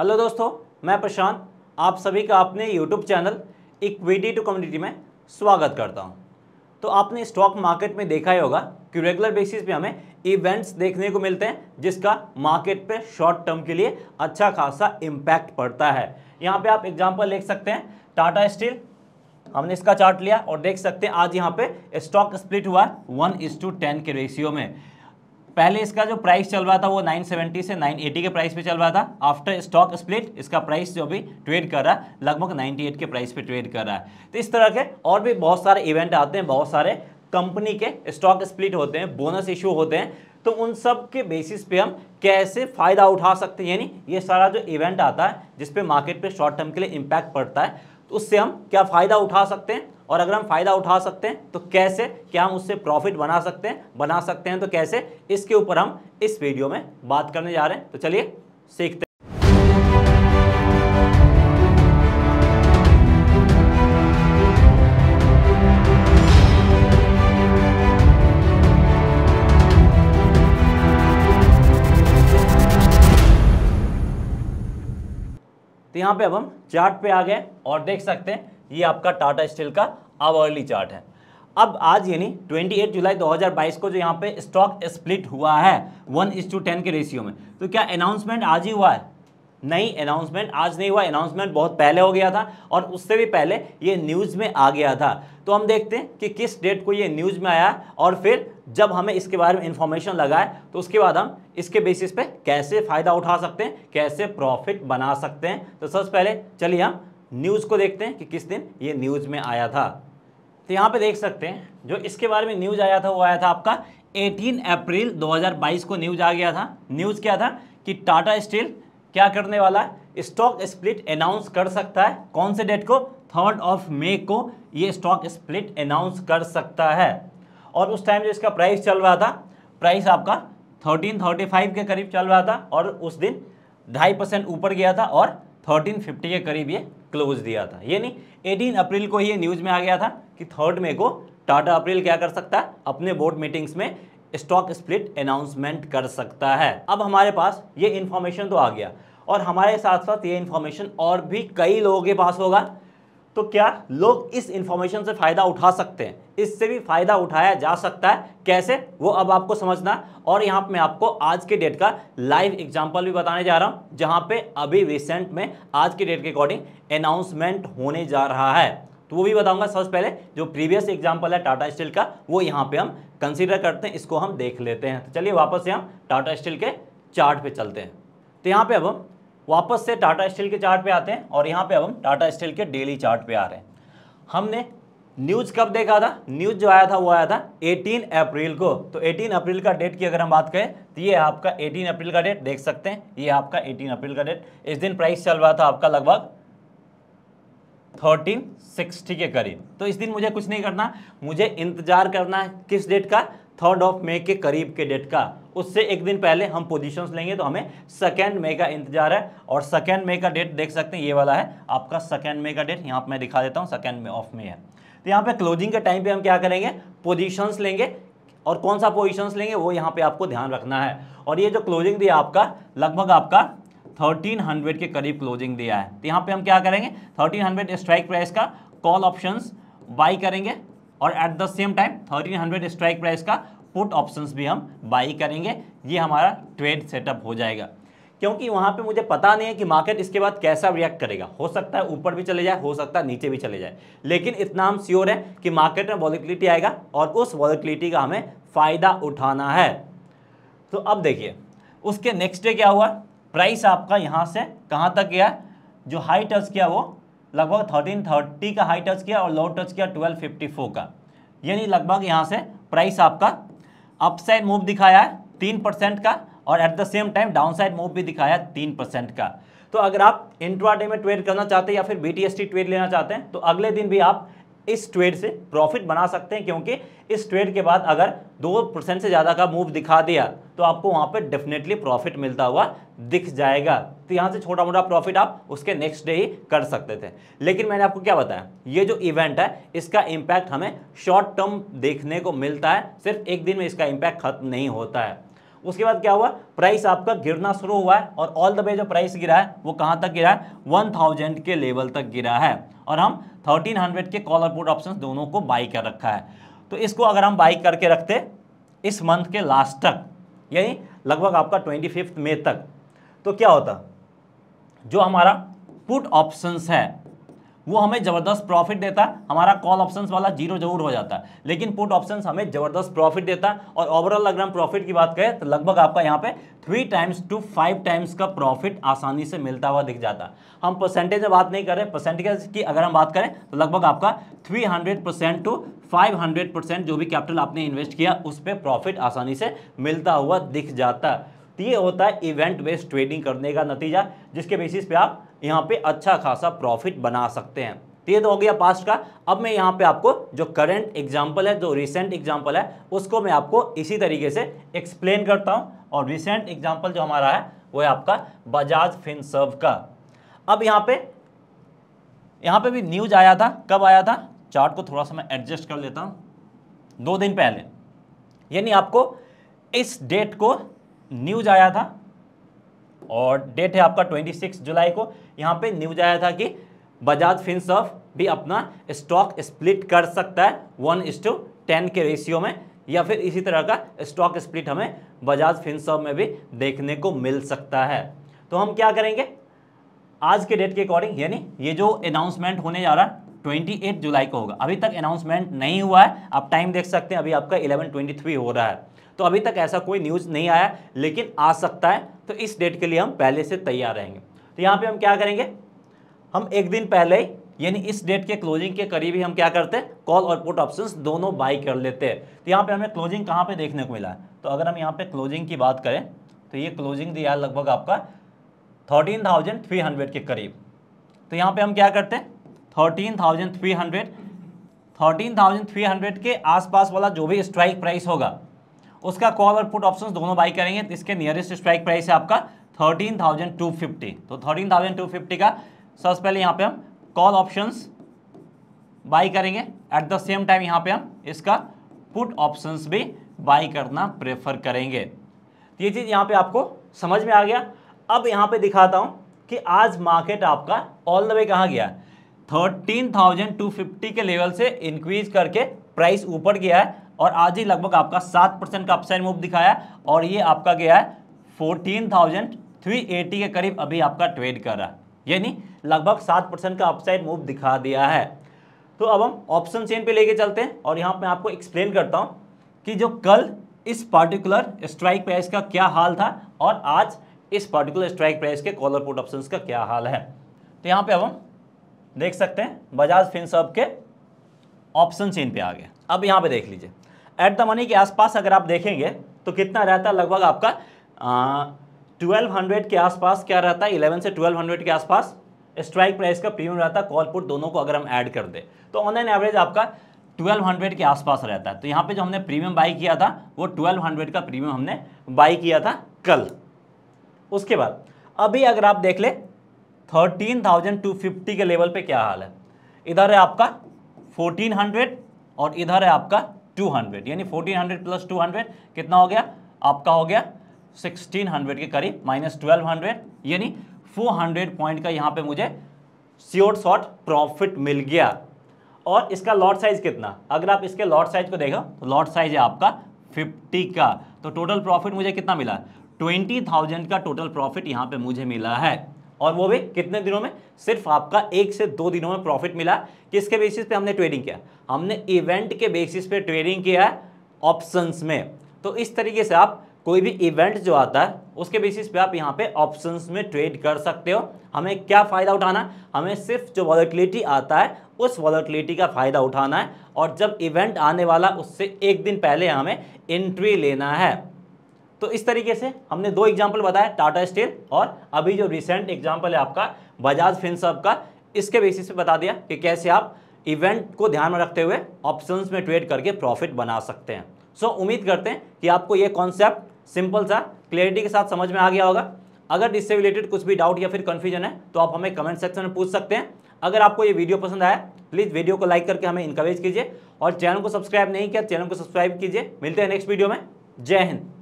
hello दोस्तों मैं प्रशांत आप सभी का अपने YouTube channel equity to community में स्वागत करता हूं तो आपने स्टॉक मार्केट में देखा ही होगा कि रेगुलर बेसिस पे हमें इवेंट्स देखने को मिलते हैं जिसका मार्केट पे शॉर्ट टर्म के लिए अच्छा खासा इम्पैक्ट पड़ता है यहाँ पर आप एग्जाम्पल देख सकते हैं टाटा स्टील हमने इसका चार्ट लिया और देख सकते हैं आज यहाँ पे स्टॉक स्प्लिट हुआ है वन इस टू टेन के रेशियो में पहले इसका जो प्राइस चल रहा था वो 970 से 980 के प्राइस पे चल रहा था आफ्टर स्टॉक स्प्लिट इसका प्राइस जो भी ट्रेड कर रहा है लगभग 98 के प्राइस पे ट्रेड कर रहा है तो इस तरह के और भी बहुत सारे इवेंट आते हैं बहुत सारे कंपनी के स्टॉक स्प्लिट होते हैं बोनस इशू होते हैं तो उन सब के बेसिस पे हम कैसे फ़ायदा उठा सकते हैं यानी ये सारा जो इवेंट आता है जिसपे मार्केट पर शॉर्ट टर्म के लिए इम्पैक्ट पड़ता है तो उससे हम क्या फ़ायदा उठा सकते हैं और अगर हम फ़ायदा उठा सकते हैं तो कैसे क्या हम उससे प्रॉफिट बना सकते हैं बना सकते हैं तो कैसे इसके ऊपर हम इस वीडियो में बात करने जा रहे हैं तो चलिए सीखते हैं तो यहां पे अब हम चार्ट पे आ गए और देख सकते हैं ये आपका टाटा स्टील का आवर्ली चार्ट है अब आज यानी 28 जुलाई 2022 को जो यहाँ पे स्टॉक स्प्लिट हुआ है वन इज टू टेन के रेशियो में तो क्या अनाउंसमेंट आज ही हुआ है नहीं अनाउंसमेंट आज नहीं हुआ अनाउंसमेंट बहुत पहले हो गया था और उससे भी पहले ये न्यूज़ में आ गया था तो हम देखते हैं कि किस डेट को ये न्यूज़ में आया और फिर जब हमें इसके बारे में इन्फॉर्मेशन लगाए तो उसके बाद हम इसके बेसिस पे कैसे फ़ायदा उठा सकते हैं कैसे प्रॉफिट बना सकते हैं तो सबसे पहले चलिए हम न्यूज़ को देखते हैं कि किस दिन ये न्यूज़ में आया था तो यहाँ पे देख सकते हैं जो इसके बारे में न्यूज़ आया था वो आया था आपका 18 अप्रैल 2022 को न्यूज़ आ गया था न्यूज़ क्या था कि टाटा स्टील क्या करने वाला है स्टॉक स्प्लिट अनाउंस कर सकता है कौन से डेट को थर्ड ऑफ मे को ये स्टॉक स्प्लिट अनाउंस कर सकता है और उस टाइम जो इसका प्राइस चल रहा था प्राइस आपका थर्टीन थर्टी फाइव के करीब चल रहा था और उस दिन ढाई परसेंट ऊपर गया था और थर्टीन फिफ्टी के करीब ये क्लोज दिया था यानी एटीन अप्रैल को ये न्यूज़ में आ गया था कि थर्ड मे को टाटा अप्रैल क्या कर सकता है अपने बोर्ड मीटिंग्स में स्टॉक स्प्लिट अनाउंसमेंट कर सकता है अब हमारे पास ये इन्फॉर्मेशन तो आ गया और हमारे साथ साथ ये इन्फॉर्मेशन और भी कई लोगों के पास होगा तो क्या लोग इस इंफॉर्मेशन से फ़ायदा उठा सकते हैं इससे भी फ़ायदा उठाया जा सकता है कैसे वो अब आपको समझना है और यहाँ मैं आपको आज के डेट का लाइव एग्जांपल भी बताने जा रहा हूँ जहाँ पे अभी रिसेंट में आज के डेट के अकॉर्डिंग अनाउंसमेंट होने जा रहा है तो वो भी बताऊंगा सबसे पहले जो प्रीवियस एग्जाम्पल है टाटा स्टील का वो यहाँ पर हम कंसिडर करते हैं इसको हम देख लेते हैं तो चलिए वापस से हम टाटा स्टील के चार्ट पे चलते हैं तो यहाँ पर अब हम वापस से टाटा स्टील के चार्ट पे आते हैं और यहाँ पे अब हम टाटा स्टील के डेली चार्ट पे आ रहे हैं हमने न्यूज़ कब देखा था न्यूज़ जो आया था वो आया था 18 अप्रैल को तो 18 अप्रैल का डेट की अगर हम बात करें तो ये आपका 18 अप्रैल का डेट देख सकते हैं ये आपका 18 अप्रैल का डेट इस दिन प्राइस चल रहा था आपका लगभग 1360 के करीब तो इस दिन मुझे कुछ नहीं करना मुझे इंतजार करना है किस डेट का थर्ड ऑफ मे के करीब के डेट का उससे एक दिन पहले हम पोजीशंस लेंगे तो हमें सेकेंड मे का इंतजार है और सेकेंड मे का डेट देख सकते हैं ये वाला है आपका सेकेंड मे का डेट यहाँ पर मैं दिखा देता हूँ सेकेंड मे ऑफ मे है तो यहाँ पे क्लोजिंग के टाइम पे हम क्या करेंगे पोजीशंस लेंगे और कौन सा पोजीशंस लेंगे वो यहाँ पे आपको ध्यान रखना है और ये जो क्लोजिंग दिया आपका लगभग आपका 1300 के करीब क्लोजिंग दिया है तो यहाँ पे हम क्या करेंगे 1300 स्ट्राइक प्राइस का कॉल ऑप्शंस बाई करेंगे और at the same time 1300 strike price का पुट ऑप्शंस भी हम बाई करेंगे ये हमारा ट्रेड सेटअप हो जाएगा क्योंकि वहाँ पे मुझे पता नहीं है कि मार्केट इसके बाद कैसा रिएक्ट करेगा हो सकता है ऊपर भी चले जाए हो सकता है नीचे भी चले जाए लेकिन इतना हम श्योर है कि मार्केट में वॉलिटिलिटी आएगा और उस वॉलिटिलिटी का हमें फ़ायदा उठाना है तो अब देखिए उसके नेक्स्ट डे क्या हुआ प्राइस आपका यहाँ से कहाँ तक गया जो हाई टच किया वो लगभग थर्टीन थर्टी का हाई टच किया और लो टच किया ट्वेल्व फिफ्टी फोर का यानी लगभग यहाँ से प्राइस आपका अपसाइड मूव दिखाया है तीन परसेंट का और at the same time downside move भी दिखाया है तीन परसेंट का तो अगर आप इंट्राडे में ट्रेड करना चाहते हैं या फिर बी ट्रेड लेना चाहते हैं तो अगले दिन भी आप इस ट्रेड से प्रॉफिट बना सकते हैं क्योंकि इस ट्रेड के बाद अगर दो परसेंट से ज़्यादा का मूव दिखा दिया तो आपको वहाँ पर डेफिनेटली प्रॉफिट मिलता हुआ दिख जाएगा तो यहाँ से छोटा मोटा प्रॉफिट आप उसके नेक्स्ट डे ही कर सकते थे लेकिन मैंने आपको क्या बताया ये जो इवेंट है इसका इम्पैक्ट हमें शॉर्ट टर्म देखने को मिलता है सिर्फ एक दिन में इसका इम्पैक्ट खत्म नहीं होता है उसके बाद क्या हुआ प्राइस आपका गिरना शुरू हुआ है और ऑल द वे जो प्राइस गिरा है वो कहाँ तक गिरा है वन थाउजेंड के लेवल तक गिरा है और हम 1300 के कॉलर पुट ऑप्शन दोनों को बाई कर रखा है तो इसको अगर हम बाई करके रखते इस मंथ के लास्ट तक यानी लगभग आपका ट्वेंटी फिफ्थ मे तक तो क्या होता जो हमारा पुट ऑप्शंस है वो हमें ज़बरदस्त प्रॉफिट देता हमारा कॉल ऑप्शन वाला जीरो जरूर हो जाता लेकिन पुट ऑप्शन हमें ज़बरदस्त प्रॉफिट देता और ओवरऑल अगर हम प्रॉफिट की बात करें तो लगभग आपका यहाँ पे three times to five times का प्रॉफिट आसानी से मिलता हुआ दिख जाता हम परसेंटेज में बात नहीं कर रहे परसेंटेज की अगर हम बात करें तो लगभग आपका three hundred percent to five hundred percent जो भी कैपिटल आपने इन्वेस्ट किया उस पर प्रॉफिट आसानी से मिलता हुआ दिख जाता तो ये होता है इवेंट बेस्ड ट्रेडिंग करने का नतीजा जिसके बेसिस पे आप यहाँ पे अच्छा खासा प्रॉफिट बना सकते हैं तो ये तो हो गया पास्ट का अब मैं यहाँ पे आपको जो करंट एग्जाम्पल है जो रिसेंट एग्जाम्पल है उसको मैं आपको इसी तरीके से एक्सप्लेन करता हूँ और रिसेंट एग्जाम्पल जो हमारा है वो है आपका बजाज फिनसर्व का अब यहाँ पे यहाँ पे भी न्यूज आया था कब आया था चार्ट को थोड़ा सा मैं एडजस्ट कर लेता हूँ दो दिन पहले यानी आपको इस डेट को न्यूज आया था और डेट है आपका 26 जुलाई को यहाँ पे न्यूज आया था कि बजाज फिनसॉफ भी अपना स्टॉक स्प्लिट कर सकता है वन इस टू टेन के रेशियो में या फिर इसी तरह का स्टॉक स्प्लिट हमें बजाज फिनसॉफ में भी देखने को मिल सकता है तो हम क्या करेंगे आज के डेट के अकॉर्डिंग यानी ये जो अनाउंसमेंट होने जा रहा है 28 जुलाई को होगा अभी तक अनाउंसमेंट नहीं हुआ है आप टाइम देख सकते हैं अभी आपका 11:23 हो रहा है तो अभी तक ऐसा कोई न्यूज़ नहीं आया लेकिन आ सकता है तो इस डेट के लिए हम पहले से तैयार रहेंगे तो यहाँ पे हम क्या करेंगे हम एक दिन पहले ही यानी इस डेट के क्लोजिंग के करीब ही हम क्या करते हैं कॉल और पुट ऑप्शंस दोनों बाई कर लेते हैं तो यहाँ पे हमें क्लोजिंग कहाँ पे देखने को मिला है तो अगर हम यहाँ पे क्लोजिंग की बात करें तो ये क्लोजिंग दिया है लगभग आपका थर्टीन थाउजेंड थ्री हंड्रेड के करीब तो यहाँ पे हम क्या करते हैं thirteen thousand three hundred thirteen thousand three hundred के आसपास वाला जो भी स्ट्राइक प्राइस होगा उसका कॉल और पुट ऑप्शन दोनों बाई करेंगे तो इसके नियरेस्ट स्ट्राइक प्राइस है आपका थर्टीन थाउजेंड टू फिफ्टी तो थर्टीन थाउजेंड टू फिफ्टी का सबसे पहले यहाँ पे हम कॉल ऑप्शंस बाई करेंगे एट द सेम टाइम यहाँ पे हम इसका पुट ऑप्शंस भी बाई करना प्रेफर करेंगे तो ये चीज़ यहाँ पे आपको समझ में आ गया अब यहाँ पे दिखाता हूँ कि आज मार्केट आपका ऑल द वे कहाँ गया थर्टीन थाउजेंड टू फिफ्टी के लेवल से इंक्रीज करके प्राइस ऊपर गया है और आज ही लगभग आपका सात परसेंट का अपसाइड मूव दिखाया और ये आपका गया है फोर्टीन थाउजेंड थ्री एटी के करीब अभी आपका ट्रेड कर रहा है यानी लगभग सात परसेंट का अपसाइड मूव दिखा दिया है तो अब हम ऑप्शन चेन पे लेके चलते हैं और यहाँ पर आपको एक्सप्लेन करता हूँ कि जो कल इस पार्टिकुलर स्ट्राइक प्राइस का क्या हाल था और आज इस पार्टिकुलर स्ट्राइक प्राइस के कॉलर पुट ऑप्शन का क्या हाल है तो यहाँ पर अब हम देख सकते हैं बजाज फिनसर्व के ऑप्शन चेन पे आ गए अब यहाँ पे देख लीजिए एट द मनी के आसपास अगर आप देखेंगे तो कितना रहता है लगभग आपका ट्वेल्व हंड्रेड के आसपास क्या रहता है इलेवन से ट्वेल्व हंड्रेड के आसपास स्ट्राइक प्राइस का प्रीमियम रहता है कॉल पुट दोनों को अगर हम ऐड कर दें तो ऑनलाइन एवरेज आपका 1200 के आसपास रहता है तो यहाँ पे जो हमने प्रीमियम बाई किया था वो 1200 का प्रीमियम हमने बाई किया था कल उसके बाद अभी अगर आप देख ले 13,250 के लेवल पे क्या हाल है इधर है आपका 1400 और इधर है आपका टू हंड्रेड यानी fourteen hundred plus two hundred कितना हो गया आपका हो गया सिक्सटीन हंड्रेड के करीब माइनस ट्वेल्व हंड्रेड यानी फोर हंड्रेड पॉइंट का यहाँ पे मुझे श्योर शॉर्ट प्रॉफिट मिल गया और इसका लॉट साइज कितना अगर आप इसके लॉट साइज को देखो तो लॉट साइज है आपका फिफ्टी का तो टोटल प्रॉफिट मुझे कितना मिला ट्वेंटी थाउजेंड का टोटल प्रॉफिट यहाँ पे मुझे मिला है और वो भी कितने दिनों में सिर्फ आपका एक से दो दिनों में प्रॉफिट मिला किसके बेसिस पे हमने ट्रेडिंग किया हमने इवेंट के बेसिस पे ट्रेडिंग किया है ऑप्शंस में तो इस तरीके से आप कोई भी इवेंट जो आता है उसके बेसिस पे आप यहाँ पे ऑप्शंस में ट्रेड कर सकते हो हमें क्या फ़ायदा उठाना हमें सिर्फ जो वॉलेटिलिटी आता है उस वॉलेटिलिटी का फ़ायदा उठाना है और जब इवेंट आने वाला उससे एक दिन पहले हमें एंट्री लेना है तो इस तरीके से हमने दो एग्जाम्पल बताया टाटा स्टील और अभी जो रिसेंट एग्जाम्पल है आपका बजाज फिनसअप का इसके बेसिस पे बता दिया कि कैसे आप इवेंट को ध्यान में रखते हुए ऑप्शंस में ट्रेड करके प्रॉफिट बना सकते हैं सो so, उम्मीद करते हैं कि आपको ये कॉन्सेप्ट सिंपल सा क्लियरिटी के साथ समझ में आ गया होगा अगर इससे रिलेटेड कुछ भी डाउट या फिर कन्फ्यूजन है तो आप हमें कमेंट सेक्शन में पूछ सकते हैं अगर आपको ये वीडियो पसंद आया प्लीज़ वीडियो को लाइक करके हमें इंकरेज कीजिए और चैनल को सब्सक्राइब नहीं किया चैनल को सब्सक्राइब कीजिए मिलते हैं नेक्स्ट वीडियो में जय हिंद